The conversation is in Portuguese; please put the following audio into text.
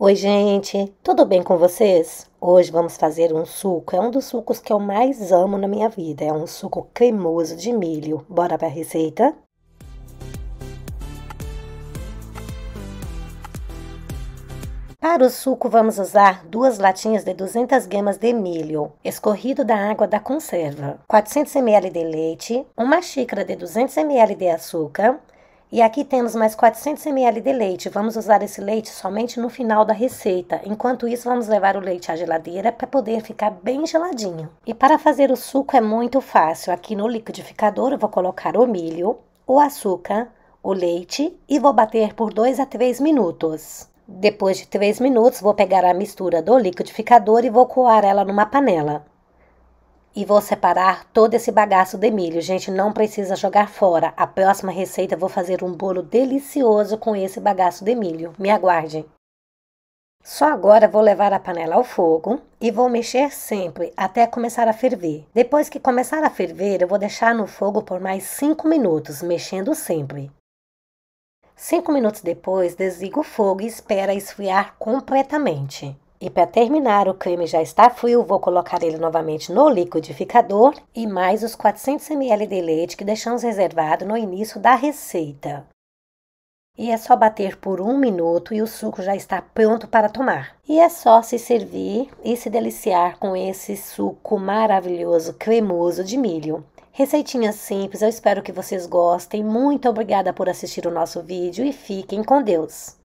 Oi, gente, tudo bem com vocês? Hoje vamos fazer um suco. É um dos sucos que eu mais amo na minha vida. É um suco cremoso de milho. Bora para a receita? Para o suco, vamos usar duas latinhas de 200 gramas de milho, escorrido da água da conserva, 400 ml de leite, uma xícara de 200 ml de açúcar, e aqui temos mais 400 ml de leite. Vamos usar esse leite somente no final da receita. Enquanto isso, vamos levar o leite à geladeira para poder ficar bem geladinho. E para fazer o suco é muito fácil. Aqui no liquidificador eu vou colocar o milho, o açúcar, o leite e vou bater por 2 a 3 minutos. Depois de 3 minutos, vou pegar a mistura do liquidificador e vou coar ela numa panela e vou separar todo esse bagaço de milho. Gente, não precisa jogar fora. A próxima receita vou fazer um bolo delicioso com esse bagaço de milho. Me aguardem. Só agora vou levar a panela ao fogo e vou mexer sempre até começar a ferver. Depois que começar a ferver, eu vou deixar no fogo por mais 5 minutos, mexendo sempre. 5 minutos depois, desliga o fogo e espera esfriar completamente. E para terminar, o creme já está frio, vou colocar ele novamente no liquidificador e mais os 400 ml de leite que deixamos reservado no início da receita. E é só bater por um minuto e o suco já está pronto para tomar. E é só se servir e se deliciar com esse suco maravilhoso cremoso de milho. Receitinha simples, eu espero que vocês gostem. Muito obrigada por assistir o nosso vídeo e fiquem com Deus!